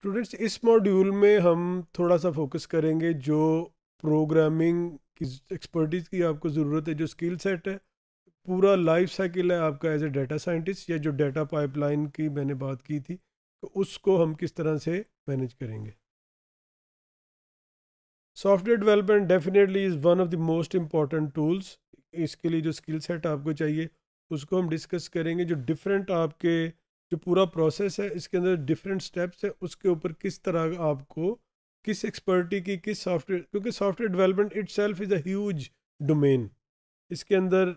students इस module में हम थोड़ा सा फोकस करेंगे जो प्रोग्रामिंग की एक्सपर्टीज़ की आपको ज़रूरत है जो स्किल सेट है पूरा लाइफ साइकिल है आपका एज ए डाटा साइंटिस्ट या जो डाटा पाइपलाइन की मैंने बात की थी तो उसको हम किस तरह से मैनेज करेंगे software development definitely is one of the most important tools इसके लिए जो स्किल सेट आपको चाहिए उसको हम डिस्कस करेंगे जो डिफरेंट आपके जो पूरा प्रोसेस है इसके अंदर डिफरेंट स्टेप्स है उसके ऊपर किस तरह आपको किस एक्सपर्टी की किस सॉफ्टवेयर क्योंकि software development itself is as domain इसके अंदर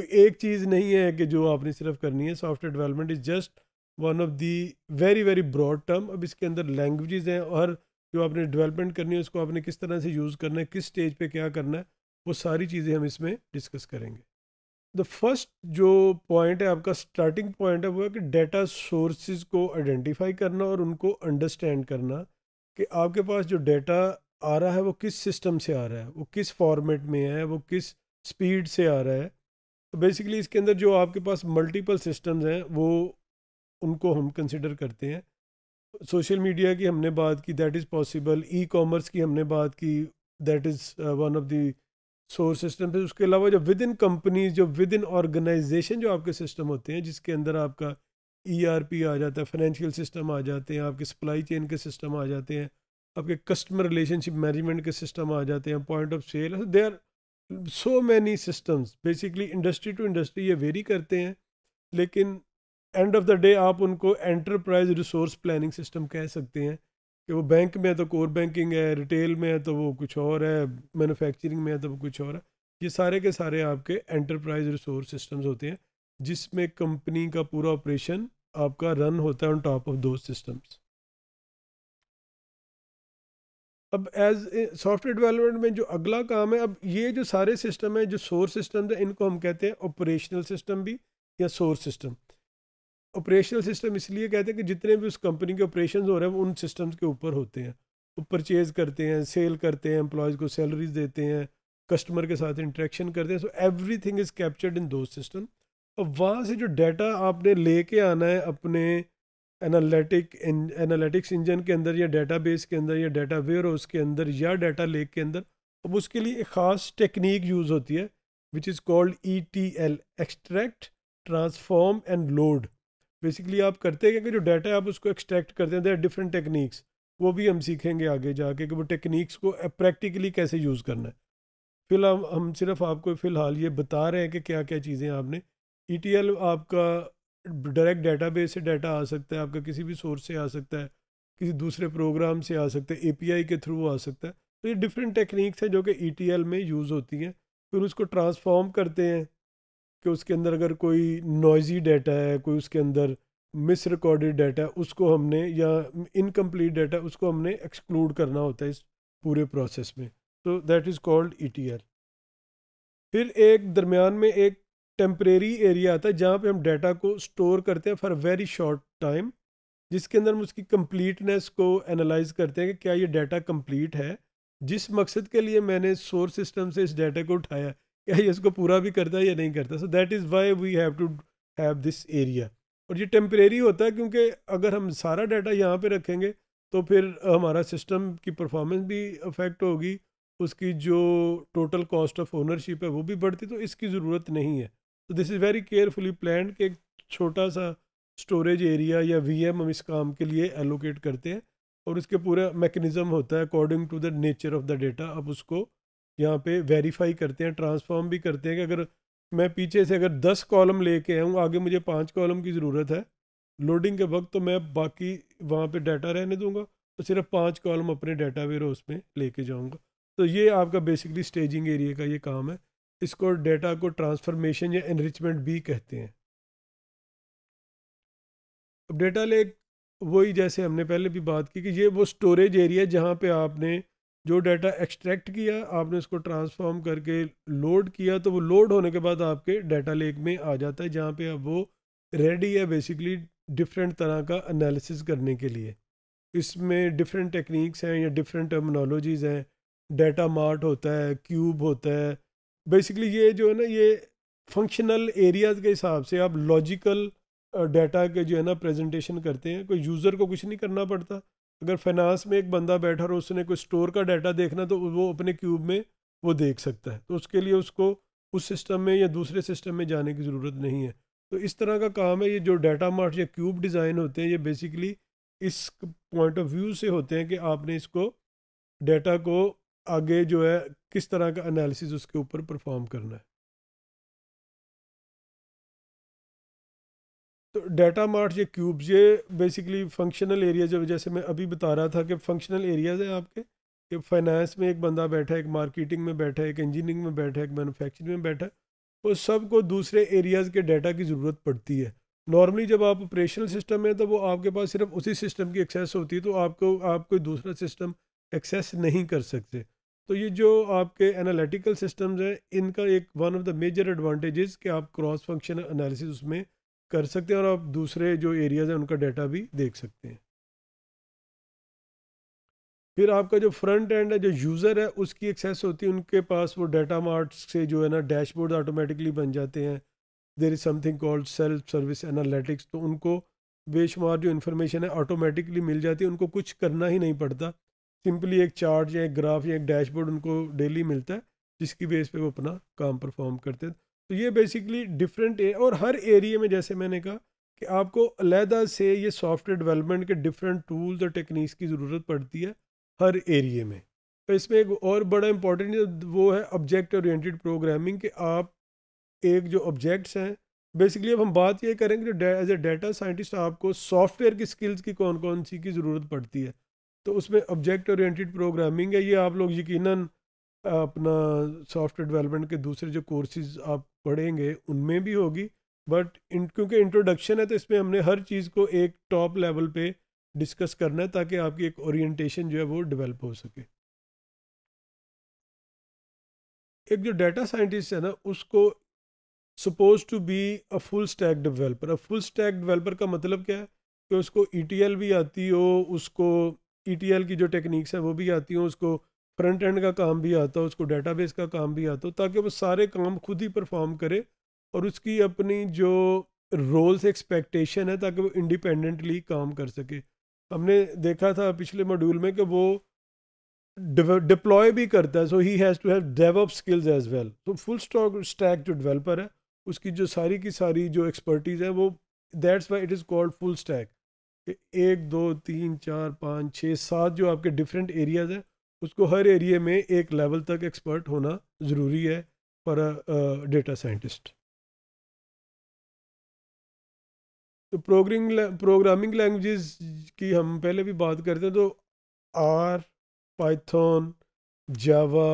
कोई एक चीज़ नहीं है कि जो आपने सिर्फ करनी है software development is just one of the very very broad term अब इसके अंदर लैंग्वेजेस हैं और जो आपने डेवलपमेंट करनी है उसको आपने किस तरह से यूज़ करना है किस स्टेज पे क्या करना है वो सारी चीज़ें हम इसमें डिस्कस करेंगे द फर्स्ट जो पॉइंट है आपका स्टार्टिंग पॉइंट है वो है कि डेटा सोर्सेज को आइडेंटिफाई करना और उनको अंडरस्टैंड करना कि आपके पास जो डेटा आ रहा है वो किस सिस्टम से आ रहा है वो किस फॉर्मेट में है वो किस स्पीड से आ रहा है तो बेसिकली इसके अंदर जो आपके पास मल्टीपल सिस्टम्स हैं वो उनको हम कंसिडर करते हैं सोशल मीडिया की हमने बात की that is possible e commerce की हमने बात की that is one of the source system पे उसके अलावा जो विद इन कंपनीज जो विद इन ऑर्गेनाइजेशन जो आपके सिस्टम होते हैं जिसके अंदर आपका ईआरपी e आ जाता है फाइनेंशियल सिस्टम आ जाते हैं आपके सप्लाई चेन के सिस्टम आ जाते हैं आपके कस्टमर रिलेशनशिप मैनेजमेंट के सिस्टम आ जाते हैं point of sale they are so many systems basically industry to industry ये वेरी करते हैं लेकिन एंड ऑफ द डे आप उनको एंटरप्राइज रिसोर्स प्लानिंग सिस्टम कह सकते हैं कि वो बैंक में है तो कोर बैंकिंग है रिटेल में है तो वो कुछ और है मैन्युफैक्चरिंग में है तो वो कुछ और है ये सारे के सारे आपके एंटरप्राइज रिसोर्स सिस्टम्स होते हैं जिसमें कंपनी का पूरा ऑपरेशन आपका रन होता है ऑन टॉप ऑफ दो सिस्टम्स अब एज सॉफ्टवेयर डेवलपमेंट में जो अगला काम है अब ये जो सारे सिस्टम है जो सोर्स सिस्टम है इनको हम कहते हैं ऑपरेशनल सिस्टम भी या सोर्स सिस्टम ऑपरेशनल सिस्टम इसलिए कहते हैं कि जितने भी उस कंपनी के ऑपरेशन हो रहे हैं वो उन सिस्टम्स के ऊपर होते हैं वो परचेज करते हैं सेल करते हैं एम्प्लॉयज़ को सैलरीज देते हैं कस्टमर के साथ इंट्रैक्शन करते हैं so everything is captured in दो सिस्टम अब वहाँ से जो डाटा आपने ले के आना है अपने एनालिटिक एनालिटिक्स इंजन के अंदर या डाटा बेस के अंदर या डाटा वेयर हाउस के अंदर या डाटा लेक के अंदर अब उसके लिए एक ख़ास टेक्निक यूज़ होती है which is called E T L extract transform and load basically आप करते हैं कि जो डाटा है आप उसको एक्सट्रैक्ट करते हैं डिफरेंट टेक्निक्स वो भी हम सीखेंगे आगे जाके कि वो टेक्निक्स को प्रैक्टिकली कैसे यूज़ करना है फिलहाल हम सिर्फ आपको फ़िलहाल ये बता रहे हैं कि क्या क्या चीज़ें आपने ई e आपका डायरेक्ट डेटाबेस से डाटा आ सकता है आपका किसी भी सोर्स से आ सकता है किसी दूसरे प्रोग्राम से आ सकता है आई के थ्रू आ सकता है तो ये डिफरेंट टेक्निक्स हैं जो कि ई e में यूज़ होती हैं फिर उसको ट्रांसफॉर्म करते हैं कि उसके अंदर अगर कोई नॉइजी डाटा है कोई उसके अंदर मिस रिकॉर्डेड डाटा है उसको हमने या इनकम्प्लीट डाटा उसको हमने एक्सक्लूड करना होता है इस पूरे प्रोसेस में तो दैट इज़ कॉल्ड ई फिर एक दरमियान में एक टेम्परेरी एरिया आता है जहाँ पे हम डाटा को स्टोर करते हैं फॉर वेरी शॉर्ट टाइम जिसके अंदर हम उसकी कम्प्लीटनेस को एनालाइज करते हैं कि क्या ये डाटा कम्प्लीट है जिस मकसद के लिए मैंने सोर्स सिस्टम से इस डाटा को उठाया क्या ये इसको पूरा भी करता है या नहीं करता so that is why we have to have this area और ये टेम्परेरी होता है क्योंकि अगर हम सारा डाटा यहाँ पे रखेंगे तो फिर हमारा सिस्टम की परफॉर्मेंस भी अफेक्ट होगी उसकी जो टोटल कॉस्ट ऑफ ओनरशिप है वो भी बढ़ती तो इसकी ज़रूरत नहीं है तो this is very carefully plan कि एक छोटा सा स्टोरेज एरिया या वी हम इस काम के लिए एलोकेट करते हैं और उसके पूरा मेकनिज़म होता है according to the nature of the data आप उसको यहाँ पे वेरीफाई करते हैं ट्रांसफॉर्म भी करते हैं कि अगर मैं पीछे से अगर दस कॉलम लेके आऊँ आगे मुझे पाँच कॉलम की ज़रूरत है लोडिंग के वक्त तो मैं बाकी वहाँ पे डाटा रहने दूंगा तो सिर्फ पाँच कॉलम अपने डाटा वेयर हाउस में लेके जाऊँगा तो ये आपका बेसिकली स्टेजिंग एरिया का ये काम है इसको डेटा को ट्रांसफॉर्मेशन या एनरिचमेंट भी कहते हैं अब डेटा लेक वही जैसे हमने पहले भी बात की कि ये वो स्टोरेज एरिया जहाँ पे आपने जो डाटा एक्सट्रैक्ट किया आपने उसको ट्रांसफॉर्म करके लोड किया तो वो लोड होने के बाद आपके डाटा लेक में आ जाता है जहाँ पे अब वो रेडी है बेसिकली डिफरेंट तरह का एनालिसिस करने के लिए इसमें डिफरेंट टेक्निक्स हैं या डिफरेंट टर्मिनोलॉजीज़ हैं डाटा मार्ट होता है क्यूब होता है बेसिकली ये जो है ना ये फंक्शनल एरियाज के हिसाब से आप लॉजिकल डाटा के जो है ना प्रेजेंटेशन करते हैं कोई यूज़र को कुछ नहीं करना पड़ता अगर फाइनेंस में एक बंदा बैठा और उसने कोई स्टोर का डाटा देखना तो वो अपने क्यूब में वो देख सकता है तो उसके लिए उसको उस सिस्टम में या दूसरे सिस्टम में जाने की ज़रूरत नहीं है तो इस तरह का काम है ये जो डाटा मार्ट या क्यूब डिज़ाइन होते हैं ये बेसिकली इस पॉइंट ऑफ व्यू से होते हैं कि आपने इसको डाटा को आगे जो है किस तरह का एनालिसिस उसके ऊपर परफॉर्म करना है तो डाटा मार्ट ये क्यूब्स ये बेसिकली फंक्शनल एरिया जो जैसे मैं अभी बता रहा था कि फंक्शनल एरियाज हैं आपके कि फाइनेंस में एक बंदा बैठा है एक मार्केटिंग में बैठा है एक इंजीनियरिंग में बैठा है एक मैनुफैक्चरिंग में बैठा है वो सबको दूसरे एरियाज़ के डाटा की ज़रूरत पड़ती है नॉर्मली जब आप ऑपरेशनल सिस्टम है तो वो आपके पास सिर्फ उसी सिस्टम की एक्सेस होती है तो आपको आप कोई दूसरा सिस्टम एक्सेस नहीं कर सकते तो ये जो आपके एनालिटिकल सिस्टम्स हैं इनका एक one of the major advantages कि आप क्रॉस फंक्शनल एनालिसिस उसमें कर सकते हैं और आप दूसरे जो एरियाज हैं उनका डाटा भी देख सकते हैं फिर आपका जो फ्रंट एंड है जो यूज़र है उसकी एक्सेस होती है उनके पास वो डाटा मार्ट से जो है ना डैशबोर्ड ऑटोमेटिकली बन जाते हैं there is something called self service analytics तो उनको बेशुमार जो इन्फॉर्मेशन है ऑटोमेटिकली मिल जाती है उनको कुछ करना ही नहीं पड़ता सिंपली एक चार्ट या एक ग्राफ या एक डैशबोर्ड उनको डेली मिलता है जिसकी बेस पे वो अपना काम परफॉर्म करते हैं तो ये बेसिकली डिफरेंट और हर एरिए में जैसे मैंने कहा कि आपको अलहदा से ये सॉफ्टवेयर डेवलपमेंट के डिफरेंट टूल्स और टेक्निक्स की ज़रूरत पड़ती है हर एरिए में तो इसमें एक और बड़ा इम्पॉर्टेंट वो है ऑब्जेक्ट ओरिएंटेड प्रोग्रामिंग के आप एक जो ऑब्जेक्ट्स हैं बेसिकली अब हम बात ये करेंगे जो एज ए डाटा साइंटिस्ट आपको सॉफ्टवेयर की स्किल्स की कौन कौन सी की ज़रूरत पड़ती है तो उसमें ऑब्जेक्ट ओरिएंटेड प्रोग्रामिंग है ये आप लोग यकीनन अपना सॉफ्टवेयर डेवलपमेंट के दूसरे जो कोर्सेज आप पढ़ेंगे उनमें भी होगी बट इन क्योंकि इंट्रोडक्शन है तो इसमें हमने हर चीज़ को एक टॉप लेवल पे डिस्कस करना है ताकि आपकी एक ओरिएंटेशन जो है वो डेवलप हो सके एक जो डाटा साइंटिस्ट है ना उसको suppose to be a full stack developer a full stack developer का मतलब क्या है कि उसको ई e भी आती हो उसको ई e की जो टेक्निक्स हैं वो भी आती हो उसको फ्रंट एंड का काम भी आता हो उसको डेटाबेस का काम भी आता हो ताकि वो सारे काम खुद ही परफॉर्म करे और उसकी अपनी जो रोल्स एक्सपेक्टेशन है ताकि वो इंडिपेंडेंटली काम कर सके हमने देखा था पिछले मॉड्यूल में कि वो डिप्लॉय भी करता है so he has to have develop skills as well तो फुल स्टॉक स्टैक जो डेवलपर है उसकी जो सारी की सारी जो एक्सपर्टीज़ है वो that's why it is called full stack एक दो तीन चार पाँच छः सात जो आपके डिफरेंट एरियाज़ हैं उसको हर एरिए में एक लेवल तक एक्सपर्ट होना ज़रूरी है फॉर अ डेटा साइंटिस्ट तो प्रोग्रिंग प्रोग्रामिंग लैंग्वेज की हम पहले भी बात करते हैं तो R Python Java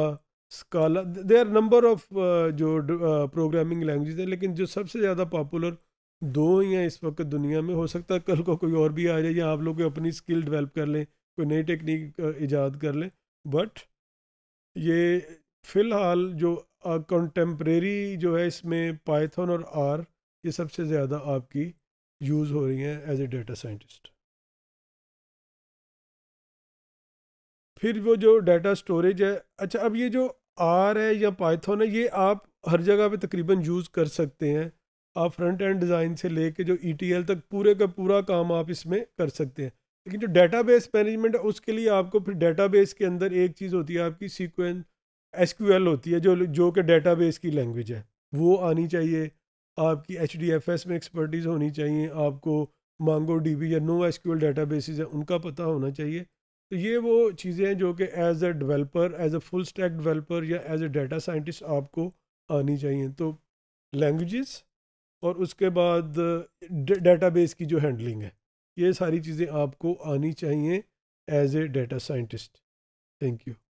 Scala they are number of जो प्रोग्रामिंग लैंग्वेज हैं लेकिन जो सबसे ज़्यादा पॉपुलर दो ही हैं इस वक्त दुनिया में हो सकता है कल को कोई और भी आ जाए या आप लोग अपनी स्किल डेवलप कर लें कोई नई टेक्निक इजाद कर लें बट ये फ़िलहाल जो कंटेम्प्रेरी जो है इसमें पाइथन और आर ये सबसे ज़्यादा आपकी यूज़ हो रही हैं एज ए डेटा साइंटिस्ट फिर वो जो डाटा स्टोरेज है अच्छा अब ये जो आर है या पाइथन है ये आप हर जगह पे तकरीबन यूज़ कर सकते हैं आप फ्रंट एंड डिज़ाइन से लेके जो ई e तक पूरे का पूरा काम आप इसमें कर सकते हैं लेकिन जो डाटा बेस मैनेजमेंट है उसके लिए आपको फिर डाटा बेस के अंदर एक चीज़ होती है आपकी सीक्वेंस एस होती है जो जो कि डाटा बेस की लैंग्वेज है वो आनी चाहिए आपकी एच में एक्सपर्टीज़ होनी चाहिए आपको मांगो डी या नो एस डाटा बेसिस है उनका पता होना चाहिए तो ये वो चीज़ें हैं जो कि as a developer as a full stack developer या एज अ डाटा साइंटिस्ट आपको आनी चाहिए तो लैंग्वेजेस और उसके बाद डेटाबेस की जो हैंडलिंग है ये सारी चीज़ें आपको आनी चाहिए as a data scientist thank you